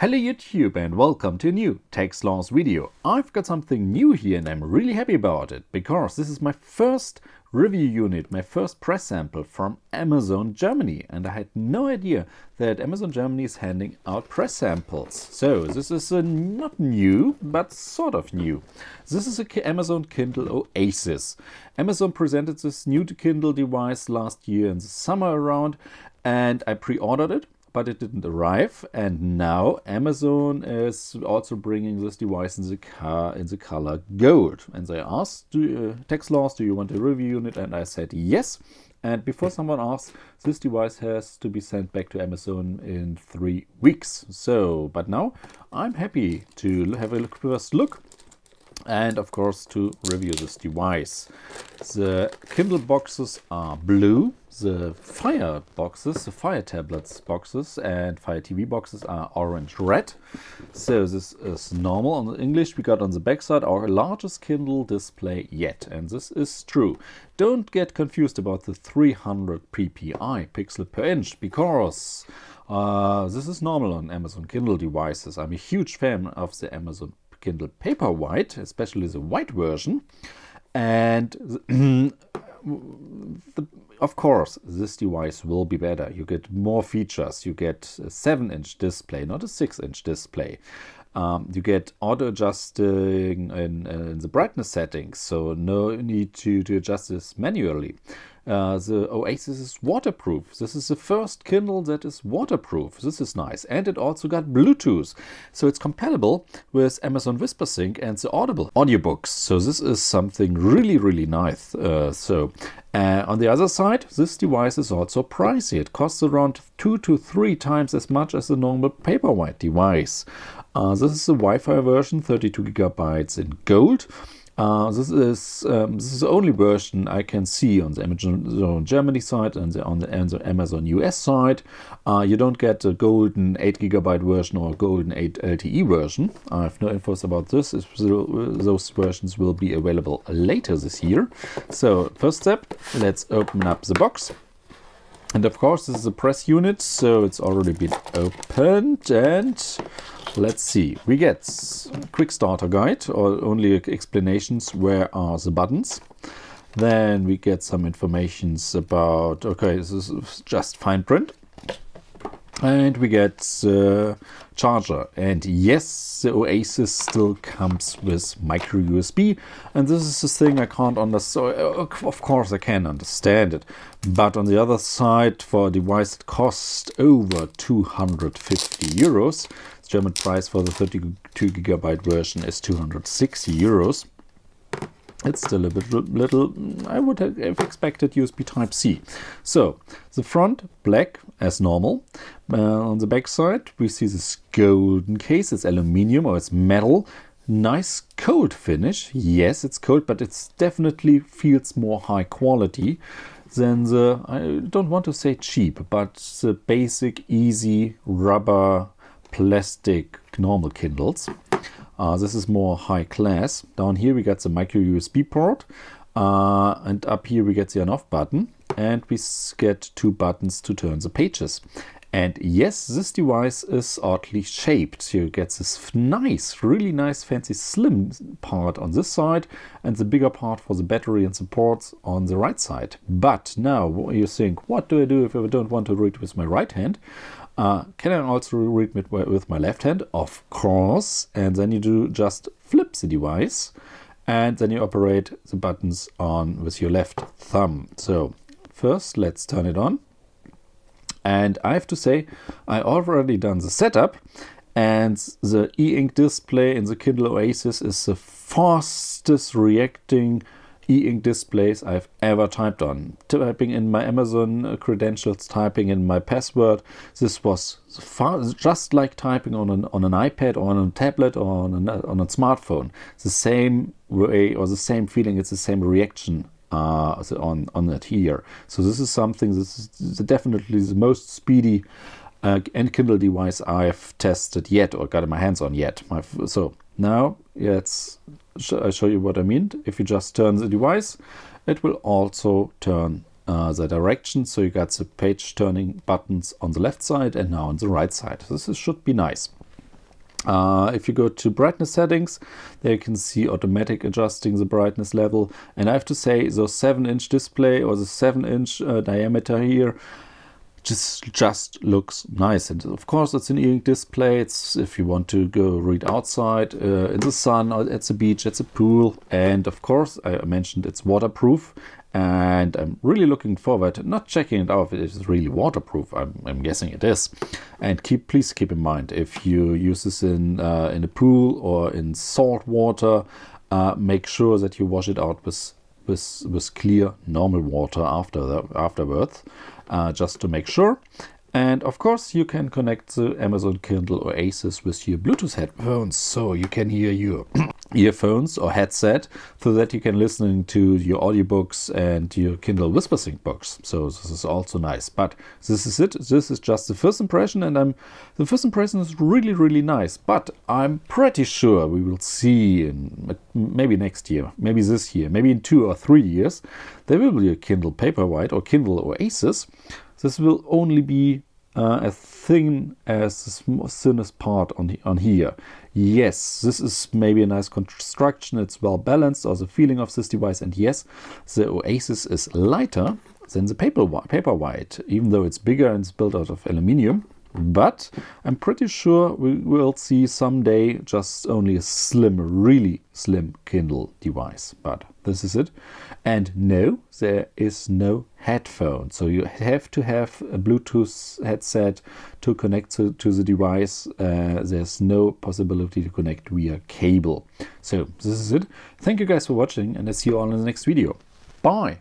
Hello YouTube and welcome to a new tax laws video. I've got something new here and I'm really happy about it because this is my first review unit, my first press sample from Amazon Germany and I had no idea that Amazon Germany is handing out press samples. So this is a not new but sort of new. This is a Amazon Kindle Oasis. Amazon presented this new Kindle device last year in the summer around and I pre-ordered it but it didn't arrive. And now Amazon is also bringing this device in the car in the color gold. And they asked do, uh, Text Laws, do you want a review unit? And I said yes. And before someone asks, this device has to be sent back to Amazon in three weeks. So, but now I'm happy to have a first look and of course to review this device. The Kindle boxes are blue, the Fire boxes, the Fire tablets boxes and Fire TV boxes are orange red. So this is normal on the English. We got on the backside our largest Kindle display yet and this is true. Don't get confused about the 300 ppi pixel per inch because uh, this is normal on Amazon Kindle devices. I'm a huge fan of the Amazon Kindle Paperwhite, especially the white version. And the, of course, this device will be better. You get more features. You get a 7 inch display, not a 6 inch display. Um, you get auto adjusting in, in, the brightness settings, so no need to, to adjust this manually. Uh, the Oasis is waterproof. This is the first Kindle that is waterproof. This is nice. And it also got Bluetooth. So it's compatible with Amazon Whisper Sync and the Audible audiobooks. So this is something really, really nice. Uh, so uh, on the other side, this device is also pricey. It costs around two to three times as much as a normal Paperwhite device. Uh, this is the Wi-Fi version, 32 gigabytes in gold. Uh, this is um, this is the only version I can see on the Amazon Germany side and the, on the, the Amazon US side. Uh, you don't get a golden 8 gigabyte version or golden 8 LTE version. I have no infos about this. Uh, those versions will be available later this year. So first step, let's open up the box. And of course, this is a press unit, so it's already been opened and Let's see. We get quick starter guide or only explanations where are the buttons. Then we get some informations about, okay, this is just fine print and we get the uh, charger and yes the oasis still comes with micro usb and this is the thing i can't understand uh, of course i can understand it but on the other side for a device that costs over 250 euros the german price for the 32 gigabyte version is 260 euros it's still a bit little, I would have expected USB Type-C. So the front black as normal. Uh, on the back side we see this golden case, it's aluminium or it's metal. Nice cold finish. Yes, it's cold, but it definitely feels more high quality than the, I don't want to say cheap, but the basic, easy rubber plastic normal Kindles. Uh, this is more high class. Down here we got the micro USB port uh, and up here we get the on off button and we get two buttons to turn the pages. And yes, this device is oddly shaped. You get this nice, really nice, fancy slim part on this side and the bigger part for the battery and supports on the right side. But now you think, what do I do if I don't want to read with my right hand? Uh, can I also read with my left hand? Of course. And then you do just flip the device and then you operate the buttons on with your left thumb. So first let's turn it on. And I have to say, I already done the setup and the e-ink display in the Kindle Oasis is the fastest reacting e-ink displays I've ever typed on. Typing in my Amazon credentials, typing in my password. This was far, just like typing on an, on an iPad or on a tablet or on, on a smartphone. the same way or the same feeling, it's the same reaction uh, on, on that here. So this is something, this is definitely the most speedy uh, and Kindle device I've tested yet or got my hands on yet. My, so now it's I show you what I mean. If you just turn the device, it will also turn uh, the direction. So you got the page turning buttons on the left side and now on the right side. This is, should be nice. Uh, if you go to brightness settings, there you can see automatic adjusting the brightness level. And I have to say, the 7 inch display or the 7 inch uh, diameter here just just looks nice. And of course, it's an e-ink display. It's if you want to go read outside uh, in the sun, uh, at the beach, at the pool, and of course, I mentioned it's waterproof. And I'm really looking forward not checking it out if it's really waterproof. I'm, I'm, guessing it is. And keep please keep in mind if you use this in uh, in a pool or in salt water, uh, make sure that you wash it out with with with clear normal water after the, afterwards uh, just to make sure. And of course you can connect the Amazon Kindle Oasis with your Bluetooth headphones so you can hear your earphones or headset so that you can listen to your audiobooks and your Kindle WhisperSync books. So this is also nice. But this is it. This is just the first impression and I'm, the first impression is really, really nice. But I'm pretty sure we will see in, maybe next year, maybe this year, maybe in two or three years, there will be a Kindle Paperwhite or Kindle Oasis. This will only be uh, as thin as the thinnest part on, the, on here. Yes, this is maybe a nice construction. It's well balanced, or the feeling of this device. And yes, the Oasis is lighter than the paper, paper white, even though it's bigger and it's built out of aluminium but I'm pretty sure we will see someday just only a slim, really slim Kindle device. But this is it. And no, there is no headphone. So you have to have a Bluetooth headset to connect to, to the device. Uh, there's no possibility to connect via cable. So this is it. Thank you guys for watching and I see you all in the next video. Bye!